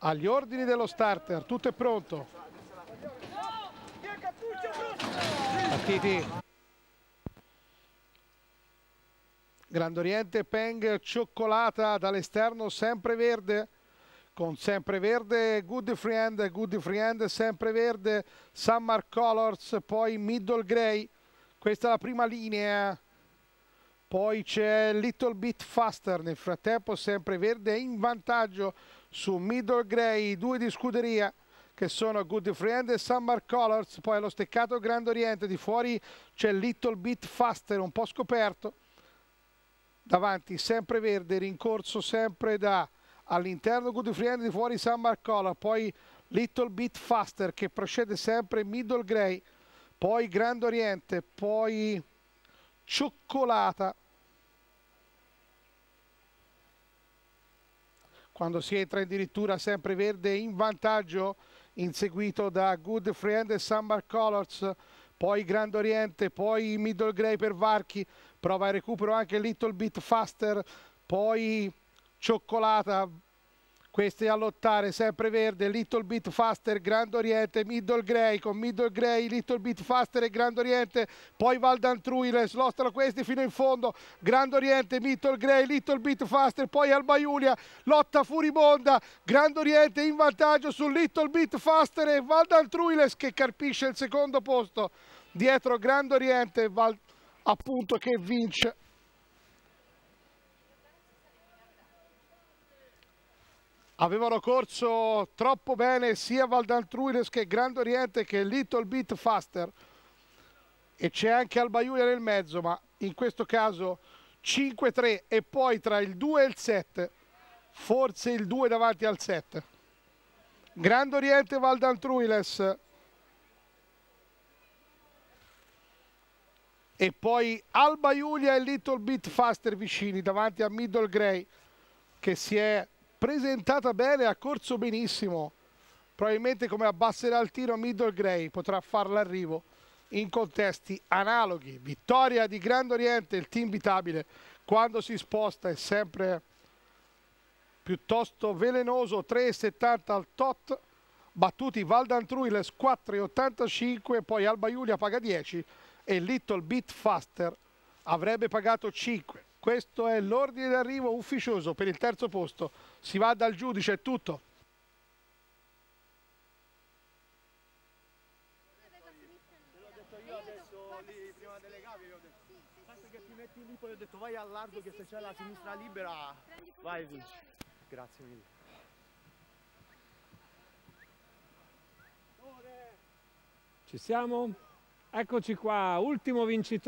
agli ordini dello starter, tutto è pronto. Partiti. Grand Oriente, Peng, cioccolata dall'esterno, sempre verde con sempre verde Good Friend, Good Friend sempre verde Summer Colors, poi Middle Grey. Questa è la prima linea poi c'è Little Bit Faster, nel frattempo sempre Verde in vantaggio su Middle Grey, due di scuderia che sono Good Friend e Summer Colors, poi allo steccato Grand Oriente, di fuori c'è Little Bit Faster, un po' scoperto, davanti sempre Verde, rincorso sempre da all'interno Good Friend, di fuori Summer Color, poi Little Bit Faster che procede sempre Middle Grey, poi Grand Oriente, poi cioccolata quando si entra addirittura sempre verde in vantaggio inseguito da Good Friend e Summer Colors poi Grand Oriente, poi Middle Grey per Varchi, prova il recupero anche Little Bit Faster, poi Cioccolata, questi a lottare, sempre verde, Little Bit Faster, Grand Oriente, Middle Grey, con Middle Grey, Little Bit Faster e Grand Oriente, poi Valdantrui, le slostano questi fino in fondo, Grand Oriente, Middle Grey, Little Bit Faster, poi Alba Iulia, lotta furibonda, Grand Oriente in vantaggio su Little Bit Faster e Valdantruiles che carpisce il secondo posto, dietro Grand Oriente, Val appunto che vince avevano corso troppo bene sia Valdantruines che Grand Oriente che Little Bit Faster e c'è anche Albaiulia nel mezzo ma in questo caso 5-3 e poi tra il 2 e il 7 forse il 2 davanti al 7 Grand Oriente Valdantruiles e poi Alba Julia e Little Bit Faster vicini davanti a Middle Grey che si è presentata bene, ha corso benissimo. Probabilmente come abbasserà il tiro Middle Gray potrà far l'arrivo in contesti analoghi. Vittoria di Grande Oriente, il team Vitabile quando si sposta è sempre piuttosto velenoso, 3,70 al tot. Battuti Valdantruiles 4,85, poi Alba Iulia paga 10 e Little Bit Faster avrebbe pagato 5. Questo è l'ordine d'arrivo ufficioso per il terzo posto. Si va dal giudice, è tutto. poi ho detto vai al largo che se c'è la sinistra libera vai vinci. Grazie mille. Ci siamo? Eccoci qua, ultimo vincitore.